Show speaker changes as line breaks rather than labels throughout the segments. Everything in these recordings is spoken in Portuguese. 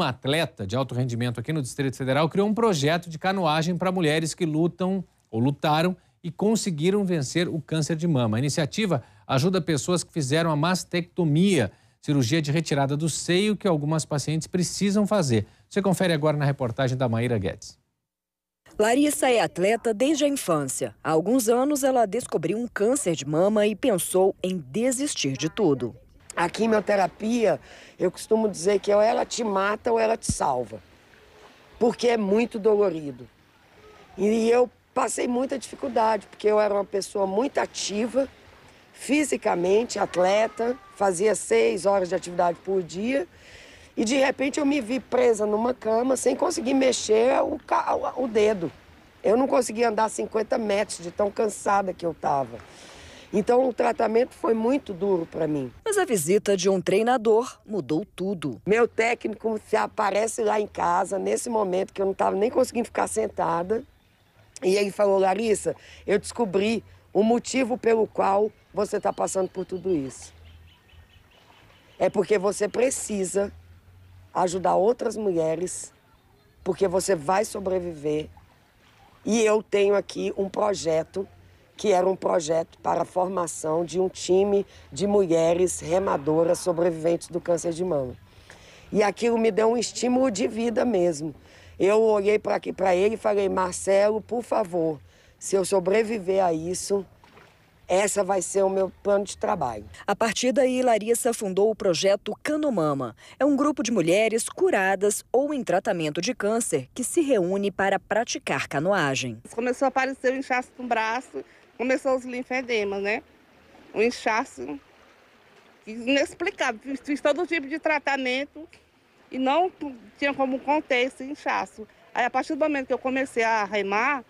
uma atleta de alto rendimento aqui no Distrito Federal criou um projeto de canoagem para mulheres que lutam ou lutaram e conseguiram vencer o câncer de mama. A iniciativa ajuda pessoas que fizeram a mastectomia, cirurgia de retirada do seio que algumas pacientes precisam fazer. Você confere agora na reportagem da Maíra Guedes.
Larissa é atleta desde a infância. Há alguns anos ela descobriu um câncer de mama e pensou em desistir de tudo. A quimioterapia, eu costumo dizer que ou ela te
mata ou ela te salva, porque é muito dolorido. E eu passei muita dificuldade, porque eu era uma pessoa muito ativa, fisicamente, atleta, fazia seis horas de atividade por dia. E de repente eu me vi presa numa cama sem conseguir mexer o, o dedo. Eu não conseguia andar 50 metros de tão cansada que eu estava. Então o tratamento foi muito duro para mim. Mas a visita de um treinador mudou tudo. Meu técnico se aparece lá em casa, nesse momento que eu não estava nem conseguindo ficar sentada. E ele falou, Larissa, eu descobri o motivo pelo qual você está passando por tudo isso. É porque você precisa ajudar outras mulheres, porque você vai sobreviver. E eu tenho aqui um projeto que era um projeto para a formação de um time de mulheres remadoras sobreviventes do câncer de mama. E aquilo me deu um estímulo de vida mesmo. Eu olhei para ele e falei: Marcelo, por
favor, se eu sobreviver a isso, essa vai ser o meu plano de trabalho. A partir daí, Larissa fundou o projeto Canomama. É um grupo de mulheres curadas ou em tratamento de câncer que se reúne para praticar canoagem.
Começou a aparecer o um inchaço no braço começou os linfedemas, né? Um inchaço inexplicável. Fiz, todo tipo de tratamento e não tinha como conter esse inchaço. Aí, a partir do momento que eu comecei a remar,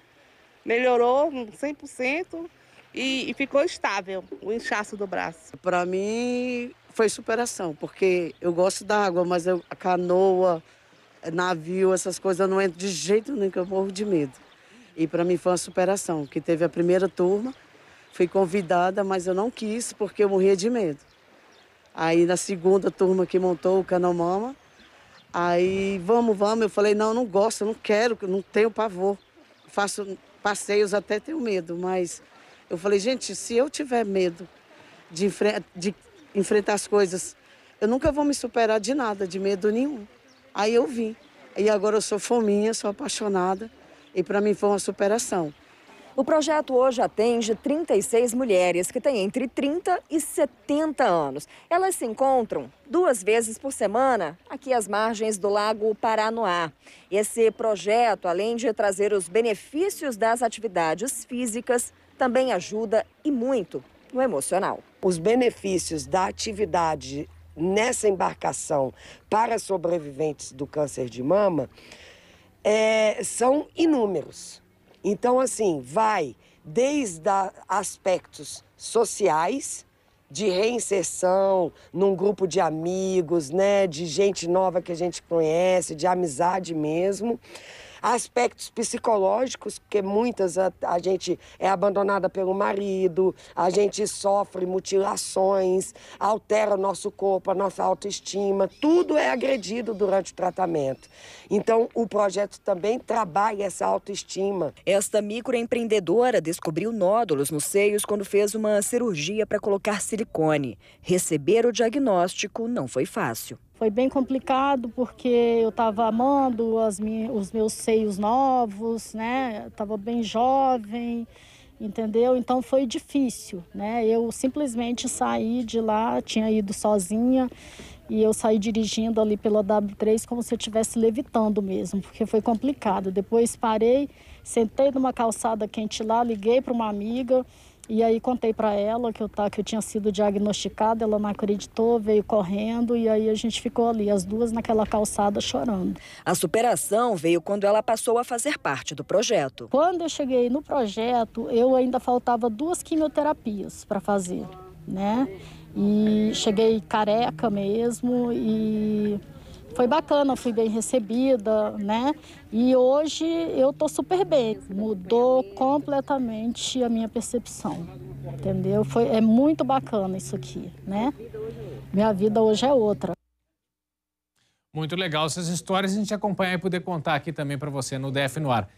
melhorou 100% e, e ficou estável o inchaço do braço. Para mim, foi superação, porque eu gosto da água, mas eu, a canoa, navio, essas coisas, eu não entro de jeito nenhum, que eu morro de medo. E para mim foi uma superação, que teve a primeira turma, fui convidada, mas eu não quis porque eu morria de medo. Aí na segunda turma que montou o Canal Mama, aí vamos, vamos, eu falei, não, não gosto, não quero, não tenho pavor. Faço passeios até tenho medo, mas eu falei, gente, se eu tiver medo de, enfre de enfrentar as coisas, eu nunca vou me superar de nada, de medo nenhum. Aí eu vim. E agora eu sou fominha, sou apaixonada. E para mim foi uma superação.
O projeto hoje atende 36 mulheres que têm entre 30 e 70 anos. Elas se encontram duas vezes por semana aqui às margens do Lago Paranoá. Esse projeto, além de trazer os benefícios das atividades físicas, também ajuda e muito no emocional. Os
benefícios da atividade nessa embarcação para sobreviventes do câncer de mama é, são inúmeros. Então, assim, vai desde aspectos sociais, de reinserção num grupo de amigos, né, de gente nova que a gente conhece, de amizade mesmo, aspectos psicológicos, porque muitas a, a gente é abandonada pelo marido, a gente sofre mutilações, altera o nosso corpo, a nossa autoestima, tudo é agredido durante
o tratamento. Então, o projeto também trabalha essa autoestima. Esta microempreendedora descobriu nódulos nos seios quando fez uma cirurgia para colocar silicone. Receber o diagnóstico não foi fácil.
Foi bem complicado porque eu estava amando minhas, os meus seios novos, né? Estava bem jovem, entendeu? Então foi difícil, né? Eu simplesmente saí de lá, tinha ido sozinha e eu saí dirigindo ali pela W3 como se eu estivesse levitando mesmo, porque foi complicado. Depois parei, sentei numa calçada quente lá, liguei para uma amiga e aí contei para ela que eu, tá, que eu tinha sido diagnosticada, ela não acreditou, veio correndo e aí a gente ficou ali, as duas naquela calçada chorando.
A superação veio quando ela passou a fazer parte do projeto.
Quando eu cheguei no projeto, eu ainda faltava duas quimioterapias para fazer, né? E cheguei careca mesmo e foi bacana, fui bem recebida, né? E hoje eu tô super bem. Mudou completamente a minha percepção, entendeu? Foi, é muito bacana isso aqui, né? Minha vida hoje é outra. Muito legal essas histórias, a gente acompanha e poder contar aqui também para você no DF no ar.